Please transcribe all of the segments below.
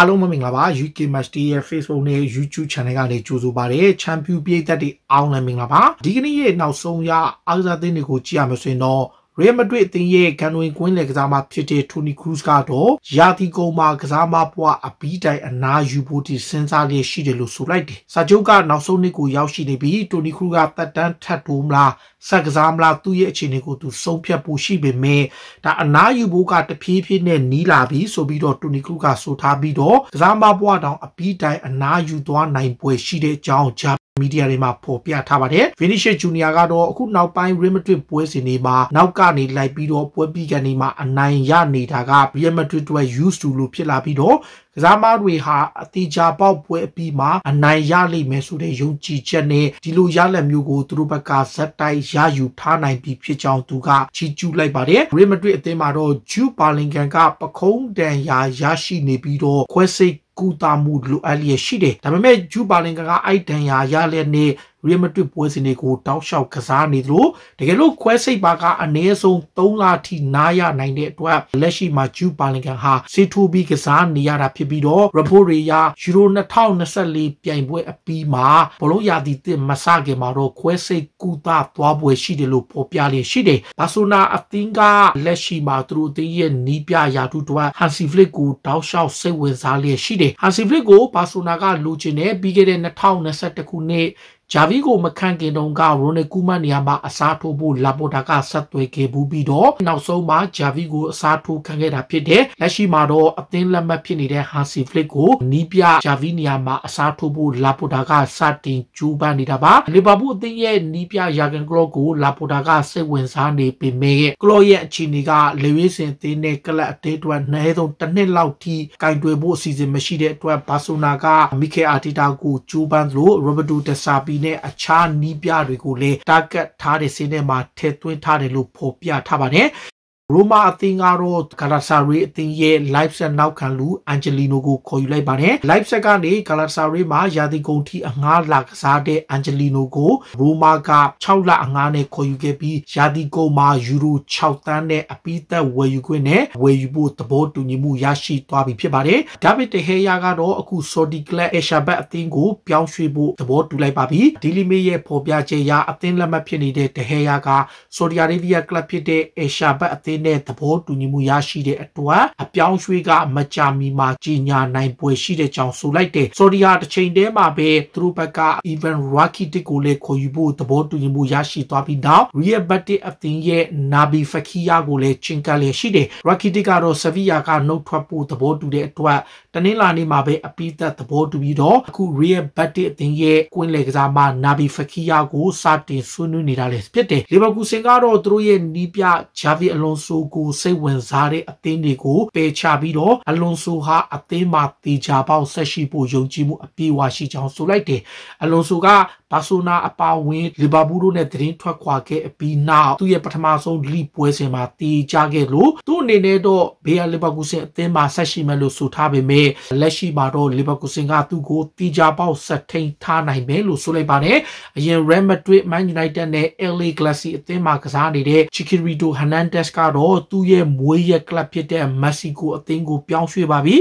အားလုံးမင်္ဂလာပါ UK Master ရဲ့ Facebook နဲ့ YouTube Channel ကနေ ကြိုဆိုပါရစေ။ Champion ပြည်သက်တွေအားလုံးမင်္ဂလာပါ။ဒီကနေ့ရဲ့နောက်ဆုံးရအားကစားသတင်းတွေကိုကြည့်ရမယ်ဆိုရင်တော့ရီယယ်မက်ဒရစ်အသင်းရဲ့ဂန်ဝင်ကွင်းလယ်ကစားမဖြစ်တဲ့ထိုနီခရူးစ်ကတော့ယာတီကုံမှာကစားမပွားအပီးတိုင်အနာယူဖို့တိစဉ်းစားလျက်ရှိတယ်လို့ဆိုလိုက်တယ်။စာချုပ်ကနောက်ဆုံးနှစ်ကိုရောက်ရှိနေပြီးတိုနီခရူးကတက်တန်းထပ်တိုးမလားဆက်ကစားမလားသူ့ရဲ့အခြေအနေကိုသူဆုံးဖြတ်ဖို့ရှိပေမဲ့ဒါအနာယူဖို့ကတဖြည်းဖြည်းနဲ့နီးလာပြီးဆိုပြီးတော့တိုနီခရူးကဆိုထားပြီးတော့ကစားမပွားတောင်အပီးတိုင်အနာယူသွားနိုင်ပွဲရှိတဲ့အကြောင်းဂျာမီဒီယာတွေမှာဖော်ပြထားပါတယ်။ Vinicius Junior ကတော့အခုနောက်ပိုင်း Real Madrid ပွဲစဉ်တွေမှာနောက်ကနေလိုက်ပြီးတော့ပွဲပြီးကန်တွေမှာအနိုင်ရနေတာက Real Madrid အတွက် used to လို့ဖြစ်လာပြီးတော့ကစားမတွေဟာအသေးချာပေါက်ပွဲအပြီးမှာအနိုင်ရလိမ့်မယ်ဆိုတဲ့ယုံကြည်ချက်နဲ့ဒီလိုရလဒ်မျိုးကိုသူတို့ဘက်ကဇက်တိုက်ရယူထားနိုင်ပြီဖြစ်ကြောင်းသူကချီးကျူးလိုက်ပါတယ်။ Real Madrid အသင်းမှာတော့ Jude Bellingham ကပခုံးတန်ရာရရှိနေပြီးတော့ခွဲစိတ်ကုသမှုလိုအပ်လျက်ရှိတယ်ဒါပေမဲ့ဂျူပါလင်ကကအိုက်ဒန်ယာရလည်းနေရီမက်ဒရစ်ပွဲစဉ်တွေကိုတောက်လျှောက်ကစားနေသလိုတကယ်လို့ခွဲစိတ်ပါကအနည်းဆုံး3လထိနားရနိုင်တဲ့အတွက်လက်ရှိမှာဂျူပါလင်ကန်ဟာစေထိုးပြီးကစားနေရတာဖြစ်ပြီးတော့ report တွေရာယူရို2024ပြိုင်ပွဲအပြီးမှာဘလုံးရာသီတစ်မစခင်မှာတော့ခွဲစိတ်ကူတာသွားပွဲရှိတယ်လို့ဖော်ပြလျက်ရှိတယ်ဘာဆိုနာအသင်းကလက်ရှိမှာသူတို့အသင်းရဲ့နီးပြရာထူးတွက်ဟန်စီဖလစ်ကိုတောက်လျှောက်စိတ်ဝင်စားလျက်ရှိတယ်ဟန်စီဖလစ်ကိုဘာဆိုနာကလိုချင်တဲ့ပြီးခဲ့တဲ့2021ခုနှစ်ဂျာဗီကိုမခံခင်တုန်းကရိုနယ်ကူမန်နေရာမှာအစားထိုးဖို့လာပိုတာကဆက်သွယ်ခဲ့ဘူးပြီးတော့နောက်ဆုံးမှာဂျာဗီကိုအစားထိုးခံခဲ့တာဖြစ်တယ်လက်ရှိမှာတော့အသင်းလက်မှတ်ဖြစ်နေတဲ့ဟာစီဖလစ်ကိုနီးပြဂျာဗီနေရာမှာအစားထိုးဖို့လာပိုတာကစတင်ကြိုးပမ်းနေတာပါလီဗာပူးအသင်းရဲ့နီးပြယာဂန်ကလော့ကိုလာပိုတာကစိတ်ဝင်စားနေပေမဲ့ကလော့ရဲ့အခြေအနေကလေဝေးစင်သင်းနဲ့ကလပ်အသေးတွက်နှဲဆုံးတစ်နှစ်လောက်ထိကင်တွယ်ဖို့အစီအစဉ်မရှိတဲ့အတွက်ဘာဆိုနာကမီခဲအာတီတာကိုကြိုးပမ်းလို့ရောဘတ်တူဒက်ဆာပီနဲ့အခြားနီးပြတွေကိုလည်း target ထားတဲ့စင်းထဲမှာထည့်သွင်းထားတယ်လို့ဖော်ပြထားပါတယ်ရိုမာအသင်းကတော့ဂါလာဆာရီအသင်းရဲ့ live set နောက်ခံလူအန်ဂျလီနိုကိုခေါ်ယူလိုက်ပါတယ် live set ကနေဂါလာဆာရီမှာရာသီကုန်ထိအငှားလာကစားတဲ့အန်ဂျလီနိုကိုရိုမာက6လအငှားနဲ့ခေါ်ယူခဲ့ပြီးရာသီကုန်မှာယူရို6သန်းနဲ့အပိသက်ဝယ်ယူခွင့်နဲ့ဝယ်ယူဖို့သဘောတူညီမှုရရှိသွားပြီဖြစ်ပါတယ်ဒါဗစ်တဟေယာကတော့အခုဆော်ဒီကလပ်အရှာဘတ်အသင်းကိုပြောင်းရွှေ့ဖို့သဘောတူလိုက်ပါပြီဒီလီမေရဲ့ပေါ်ပြချက်အရအသင်းလက်မှတ်ဖြစ်နေတဲ့တဟေယာကဆော်ဒီအာရေဗီးယားကလပ်ဖြစ်တဲ့အရှာဘတ်အသင်းတဲ့သဘောတူညီမှုရရှိတဲ့အတွက်အပြောင်းရွှေ့ကမကြာမီမှာကြီးညာနိုင်ပွဲရှိတဲ့ကြောင်းဆိုလိုက်တယ်ဆော်ဒီယာတစ်ချိန်တည်းမှာပဲသူတို့ဘက်က Ivan Rakitic ကိုလည်းခေါ်ယူဖို့သဘောတူညီမှုရရှိသွားပြီးနောက် Real Betis အသင်းရဲ့ Naby Fekir ကိုလည်းချင်ကပ်လျက်ရှိတယ် Rakitic ကတော့ Sevilla ကနှုတ်ထွက်ဖို့သဘောတူတဲ့အတွက်တနင်္လာနေ့မှာပဲအပိသက်သဘောတူပြီးတော့အခု Real Betis အသင်းရဲ့ကွင်းလေကစားမ Naby Fekir ကိုစတင်ဆွေးနွေးနေတာလည်းဖြစ်တယ် Leverkusen ကတော့သူတို့ရဲ့နီးပြ Xavi Alonso ဆိုကိုစိတ်ဝင်စားတဲ့အသင်းတွေကိုပယ်ချပြီးတော့အလွန်ဆိုဟာအသင်းမှာတေချာပေါက်ဆက်ရှိဖို့ယုံကြည်မှုအပြည့်အဝရှိကြောင်းဆိုလိုက်တယ်အလွန်ဆိုကဘာဆိုနာအပါဝင်လီဗာပူးတို့နဲ့သတင်းထွက်ခွာခဲ့အပြီးနောက်သူ့ရဲ့ပထမဆုံးလိပွဲစဉ်မှာတည်ကြခဲ့လို့သူ့အနေနဲ့တော့ဘေးယာလီဗာပူးဆင်အသင်းမှာဆက်ရှိမယ်လို့ဆိုထားပေမဲ့လက်ရှိမှာတော့လီဗာပူးဆင်ကသူ့ကိုတည်ကြပေါက်ဆက်ထိန်ထားနိုင်မယ်လို့ဆိုလိုက်ပါတယ်အရင် Real Madrid Man United နဲ့ LA Galaxy အသင်းမှာကစားနေတဲ့ Chicharito Hernandez ကတော့သူ့ရဲ့မွေးရက်ကလပ်ဖြစ်တဲ့ Mexico အသင်းကိုပြောင်းရွှေ့ပါပြီ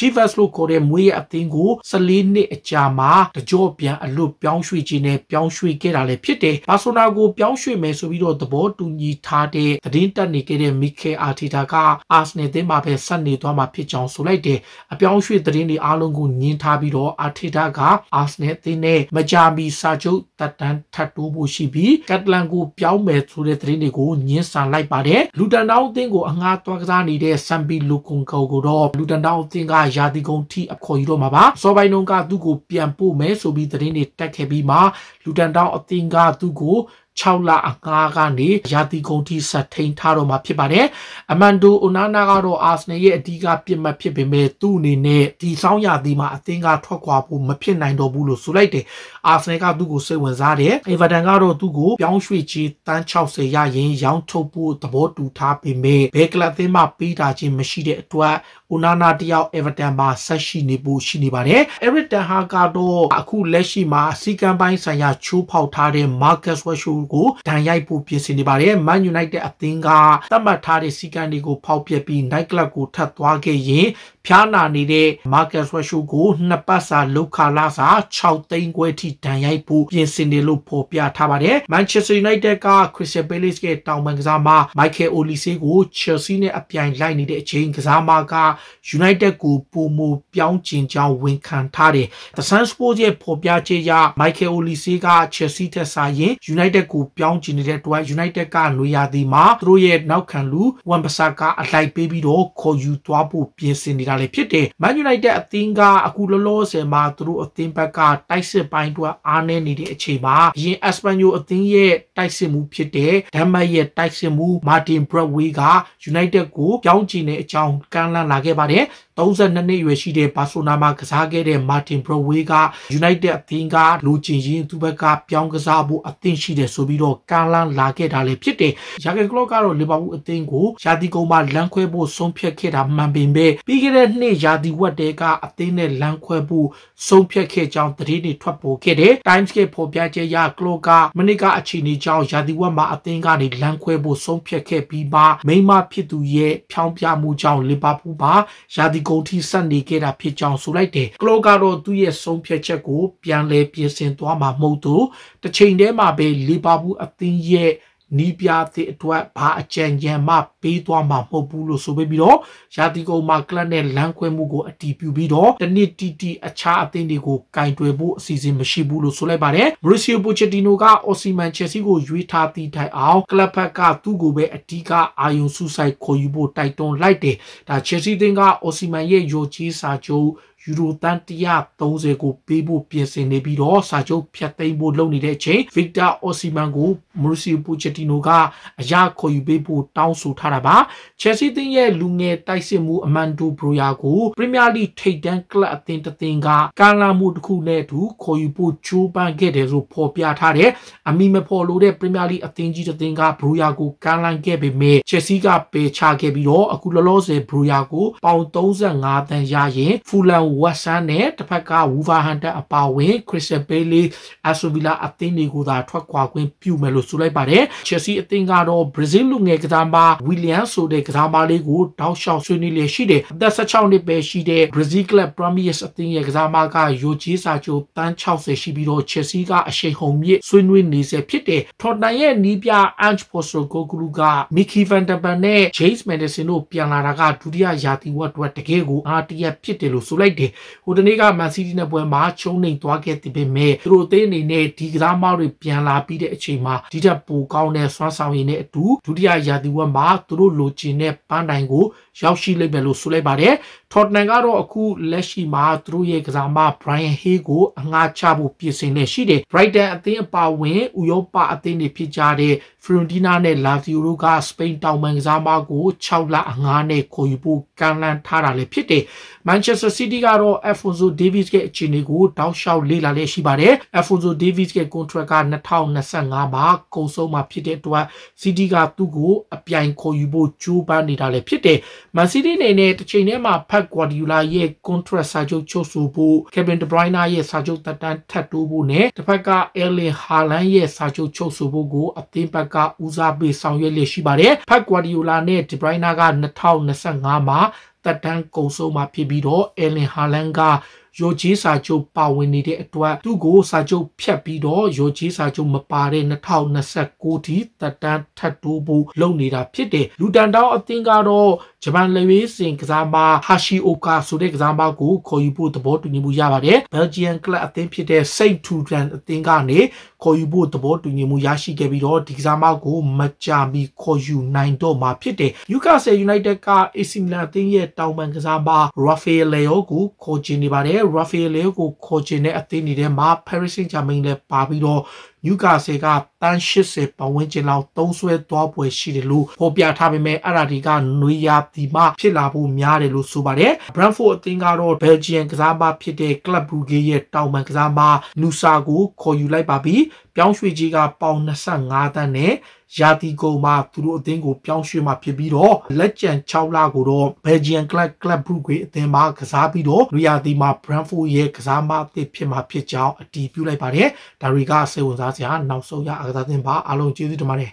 Chivas လို့ခေါ်တဲ့မွေးရအသင်းကို14နှစ်အကြာမှာတကြောပြန်အလွတ်ပြောင်းရွှေ့ခြင်းနဲ့ပြောင်းရွှေ့ခဲ့တာလည်းဖြစ်တယ်။ဘာဆိုနာကိုပြောင်းရွှေ့မယ်ဆိုပြီးတော့သဘောတူညီထားတဲ့သတင်းတက်နေခဲ့တဲ့မီခဲအာတီတာကအာဆနယ်သင်းမှာပဲဆက်နေသွားမှာဖြစ်ကြောင်းဆိုလိုက်တယ်။အပြောင်းရွှေ့သတင်းတွေအားလုံးကိုညှင်းထားပြီးတော့အာတီတာကအာဆနယ်သင်းနဲ့မကြာမီစာချုပ်တက်တန်းထပ်တိုးဖို့ရှိပြီးကတ်လန်ကိုပြောင်းမယ်ဆိုတဲ့သတင်းတွေကိုညှင်းဆန်လိုက်ပါတယ်။လူတန်တောင်းအသင်းကိုအငှားသွားကစားနေတဲ့ဆမ်ပီလူကွန်ကောကိုတော့လူတန်တောင်းအသင်းကရာသီကုန်ထိအခေါ်ယူတော့မှာပါစောပိုင်းတုန်းကသူ့ကိုပြန်ပို့မယ်ဆိုပြီးသတင်းတွေတက်ခဲ့ပြီးမှလူတန်တောင်းအသင်းကသူ့ကို6လအငားကနေရာသီကုန်ထိဆက်ထိန်ထားတော့မှာဖြစ်ပါတယ်။အမန်ဒိုအိုနာနာကတော့အာဆနယ်ရဲ့အဓိကပြစ်မှတ်ဖြစ်ပေမဲ့သူ့အနေနဲ့ဒီဆောင်းရာသီမှာအသင်းကထွက်ခွာဖို့မဖြစ်နိုင်တော့ဘူးလို့ဆိုလိုက်တယ်။အာဆနယ်ကသူ့ကိုစိတ်ဝင်စားတယ်။အေဗာတန်ကတော့သူ့ကိုပြောင်းရွှေ့ချေတန်း60ရရင်ရောင်းထုတ်ဖို့သဘောတူထားပေမဲ့ဘဲကလပ်အသင်းမှပေးတာချင်းမရှိတဲ့အတွက်အိုနာနာတယောက် Everton မှာဆက်ရှိနေဖို့ရှိနေပါတယ် Everton ဟာကတော့အခုလက်ရှိမှာစီကံပိုင်းဆိုင်ရာချိုးဖောက်ထားတဲ့ Marcus Rashford ကိုဒဏ်ရိုက်ဖို့ပြင်ဆင်နေပါတယ် Man United အသင်းကသတ်မှတ်ထားတဲ့စီကံတွေကိုဖောက်ပြက်ပြီး Night Club ကိုထပ်သွားခဲ့ရင်ဖျားနာနေတဲ့ Marcus Rashford ကိုနှစ်ပတ်စာလောက်ခါလာစာ6သိန်းခွဲထိဒဏ်ရိုက်ဖို့ပြင်ဆင်တယ်လို့ဖော်ပြထားပါတယ် Manchester United က Crystal Palace ရဲ့တောင်ပန်ကစားမ Michael Olise ကို Chelsea နဲ့အပြိုင်လိုက်နေတဲ့အချိန်ကစားမက United ကိုပုံမူပြောင်းကျင်ကြောင်းဝန်ခံထားတယ် The Sun Sports ရဲ့ဖော်ပြချက်အရ Michael Olise က Chelsea ထက်စာရင် United ကိုပြောင်းကျင်နေတဲ့အတွက် United ကလိုရာသီမှာသူတို့ရဲ့နောက်ခံလူဝန်ပစာကအလိုက်ပေးပြီးတော့ခေါ်ယူသွားဖို့ပြင်ဆင်နေတာတာလည်းဖြစ်တယ်မန်ယူနိုက်တက်အသင်းကအခုလောလောဆယ်မှာသူတို့အသင်းဘက်ကတိုက်စစ်ပိုင်းတွက်အားနည်းနေတဲ့အချိန်မှာအရင်အက်စပန်ယိုအသင်းရဲ့တိုက်စစ်မှုဖြစ်တဲ့ဒမတ်ရဲ့တိုက်စစ်မှုမာတင်ဘရက်ဝေးကယူနိုက်တက်ကိုကြောင်းချင်တဲ့အကြောင်းကမ်းလှမ်းလာခဲ့ပါတယ်32နှစ်အရွယ်ရှိတဲ့ဘာဆိုနာမှာကစားခဲ့တဲ့မာတင်ဘရိုဝေးက United အသင်းကလူချင်ရင်သူဘက်ကပြောင်းကစားဖို့အသင့်ရှိတယ်ဆိုပြီးတော့ကာလန်လာခဲ့တာလည်းဖြစ်တယ်။ရာဂန်ကလော့ကတော့လီဗာပူးအသင်းကိုရာသီကုန်မှာလမ်းခွဲဖို့ဆုံးဖြတ်ခဲ့တာမှန်ပေမဲ့ပြီးခဲ့တဲ့တဲ့နှစ်ရာသီဝတ်တဲကအသင်းနဲ့လမ်းခွဲဖို့ဆုံးဖြတ်ခဲ့ကြောင်းသတင်းတွေထွက်ပေါ်ခဲ့တယ်။ Timescape ဖော်ပြချက်အရကလော့ကမနစ်ကအခြေအနေကြောင့်ရာသီဝတ်မှာအသင်းကနေလမ်းခွဲဖို့ဆုံးဖြတ်ခဲ့ပြီးမှမိမဖြစ်သူရဲ့ဖြောင်းပြမှုကြောင့်လီဗာပူးမှာရာသီကုန်ထိဆက်နေခဲ့တာဖြစ်ကြောင်းဆိုလိုက်တယ်။ကလော့ကတော့သူ့ရဲ့ဆုံးဖြတ်ချက်ကိုပြန်လည်ပြင်ဆင်သွားမှာမဟုတ်တော့တစ်ချိန်တည်းမှာပဲလီဗာပူးအသင်းရဲ့နီးပြားသစ်အတွက်ဘာအကြံဉာဏ်မှပေးသွားမှာမဟုတ်ဘူးလို့ဆိုပြီးတော့ရာသီကုန်မှာကလပ်နဲ့လမ်းခွဲမှုကိုအတည်ပြုပြီးတော့တနစ်တီတီအခြားအသင်းတွေကိုကင်တွယ်ဖို့အစီအစဉ်မရှိဘူးလို့ဆိုလိုက်ပါတယ်။ Mauricio Pochettino က Osimhen Chelsea ကိုရွေးထားသည့်တိုင်အောင်ကလပ်ဘက်ကသူ့ကိုပဲအဓိကအာရုံစူးစိုက်ခေါ်ယူဖို့တိုက်တွန်းလိုက်တယ်။ဒါ Chelsea သင်းက Osimhen ရဲ့ရိုချီစာချုပ်ယူရိုတန်130ကိုပေးဖို့ပြင်ဆင်နေပြီးတော့စာချုပ်ဖြတ်သိမ်းဖို့လုပ်နေတဲ့အချိန်ဗစ်တာအော်စီမန်ကိုမရစီပူချက်တီနိုကအရာခေါ်ယူပေးဖို့တောင်းဆိုထားတာပါချယ်ဆီသင်းရဲ့လူငယ်တိုက်စစ်မှုအမန်ဒိုဘရိုယာကိုပရီးမီယာလိဂ်ထိပ်တန်းကလပ်အသင်းတစ်သင်းကကာလာမှုတစ်ခုနဲ့အတူခေါ်ယူဖို့ကြိုးပမ်းခဲ့တယ်ဆိုဖော်ပြထားတယ်အမိမဖော်လို့တဲ့ပရီးမီယာလိဂ်အသင်းကြီးတစ်သင်းကဘရိုယာကိုကန်လန်ခဲ့ပေမဲ့ချယ်ဆီကပယ်ချခဲ့ပြီးတော့အခုလောလောဆယ်ဘရိုယာကိုပေါင်35တန်ရရင်ဖူလန်ဝက်ဆန်နဲ့တစ်ဖက်ကဝူဗာဟန်တက်အပါဝင်ခရစ်စတပေးလီအဆိုဗီလာအသင်းတွေကိုသာထွက်ခွာခွင့်ပြုမယ်လို့ဆိုလိုက်ပါတယ်။ချယ်ဆီအသင်းကတော့ဘရာဇီးလူငယ်ကစားမဝီလီယမ်ဆိုတဲ့ကစားမလေးကိုတောက်လျှောက်ဆွေးနွေးလျက်ရှိတယ်။အသက်16နှစ်ပဲရှိတဲ့ဘရာဇီးကလပ်ပရမီးယပ်အသင်းရဲ့ကစားမကယိုဂျီစာချိုတန်း60ရှိပြီးတော့ချယ်ဆီကအရှိန်ဟုန်မြင့်ဆွေးနွေးနေဆဲဖြစ်တယ်။ထော်တန်ရဲ့နီးပြအန်ချ်ပိုစတိုကိုဂလူကမီကီဗန်ဒပန်နဲ့ဂျေးစ်မန်ဒဆင်တို့ပြန်လာတာကဒုတိယရာသီဝတ်အတွက်တကယ်ကိုအားတရဖြစ်တယ်လို့ဆိုလိုက်တယ်တယ်ဟိုတနေ့ကမန်စီးတီးနဲ့ပွဲမှာချုံနေသွားခဲ့တပေမဲ့သူတို့အသေးအနေနဲ့ဒီကစားမောက်တွေပြန်လာပြီးတဲ့အချိန်မှာဒီထက်ပိုကောင်းတဲ့စွမ်းဆောင်ရည်နဲ့အတူဒုတိယရာသီဝက်မှာသူတို့လိုချင်တဲ့ပန်းတိုင်ကိုရောက်ရှိလိမ့်မယ်လို့ဆိုလိုက်ပါတယ်ထော်တနန်ကတော့အခုလက်ရှိမှာသူတို့ရဲ့ကစားမ Brian Hay ကိုအငှားချဖို့ပြင်ဆင်နေရှိတယ် Brighton အသင်းအပါဝင်ဥရောပအသင်းတွေဖြစ်ကြတဲ့ Fiorentina နဲ့ Lazio တို့ကစပိန်တောင်ပန်ကစားမကို6လအငှားနဲ့ခေါ်ယူဖို့ကမ်းလှမ်းထားတာလည်းဖြစ်တယ်။ Manchester City ကတော့ Alphonso Davies ရဲ့အခြေအနေကို တောက်လျှောက်လေ့လာလည်းရှိပါတယ်။ Alphonso Davies ရဲ့ contract က2025မှာကုန်ဆုံးမှာဖြစ်တဲ့အတွက် City ကသူ့ကိုအပြိုင်ခေါ်ယူဖို့ကြိုးပမ်းနေတာလည်းဖြစ်တယ်။ Man City အနေနဲ့တစ်ချိန်တည်းမှာ Pep Guardiola ရဲ့ contract စာချုပ်ချုပ်ဆိုဖို့ Kevin De Bruyne ရဲ့စာချုပ်သက်တမ်းထပ်တိုးဖို့နဲ့တစ်ဖက်က Erling Haaland ရဲ့စာချုပ်ချုပ်ဆိုဖို့ကိုအသင်းဘက်ကဦးစားပေးဆောင်ရွက်လျက်ရှိပါတယ်။ Pep Guardiola နဲ့ De Bruyne က2025မှာသက်တမ်းကုန်ဆုံးမှာဖြစ်ပြီးတော့အဲလင်ဟာလန်ကယောဂျီစာချုပ်ပါဝင်နေတဲ့အတွက်သူ့ကိုစာချုပ်ဖြတ်ပြီးတော့ယောဂျီစာချုပ်မပါတဲ့2029ထိသက်တမ်းထပ်တိုးဖို့လုပ်နေတာဖြစ်တယ်လူတန်တောင်းအသင်းကတော့ဂျပန်လက်ရွေးစင်ကစားမဟာရှီအိုကာဆိုတဲ့ကစားမကိုခေါ်ယူဖို့သဘောတူညီမှုရပါတယ်ဘယ်လ်ဂျီယန်ကလပ်အသင်းဖြစ်တဲ့စိတ်ထူဒန်အသင်းကနေခေါ်ယူဖို့သဘောတူညီမှုရရှိခဲ့ပြီးတော့ဒီကစားမကိုမကြာမီခေါ်ယူနိုင်တော့မှာဖြစ်တယ်ယူကာဆယ်ယူနိုက်တက်ကအေစီမီလန်အသင်းရဲ့တောင်ပန်ကစားမရာဖေလီယိုကိုခေါ်ချင်နေပါတယ်ရာဖေလီယိုကိုခေါ်ချင်တဲ့အသင်းတွေထဲမှာပဲရစ်စင်ဂျာမိန်လည်းပါပြီးတော့နျူကာဆယ်ကတန်း80ပတ်ဝန်းကျင်လောက်သုံးဆွဲသွားပွဲရှိတယ်လို့ဖော်ပြထားပေမဲ့အဲ့ဒါဒီကနွေရာဒီမှဖြစ်လာဖို့များတယ်လို့ဆိုပါတယ်။ Brentford အသင်းကတော့ Belgian ကစားမဖြစ်တဲ့ Club Brugge ရဲ့တောင်ပံကစားမ Nusa ကိုခေါ်ယူလိုက်ပါပြီ။ပြောင်းရွှေ့ကြီးကပေါင်25တန်းနဲ့ရာသီကုန်မှာသူတို့အသင်းကိုပြောင်းရွှေ့มาဖြစ်ပြီးတော့လက်ကျန်6လကိုတော့ Belgian Club Club Brugge အသင်းမှာကစားပြီးတော့လူရာသီမှာ Brentford ရဲ့ကစားမအသစ်ဖြစ်မှာဖြစ်ကြောင်းအတည်ပြုလိုက်ပါတယ်ဒါတွေကစိတ်ဝင်စားစရာနောက်ဆုံးရအကစားသင်းပါအားလုံးကျေးဇူးတင်ပါတယ်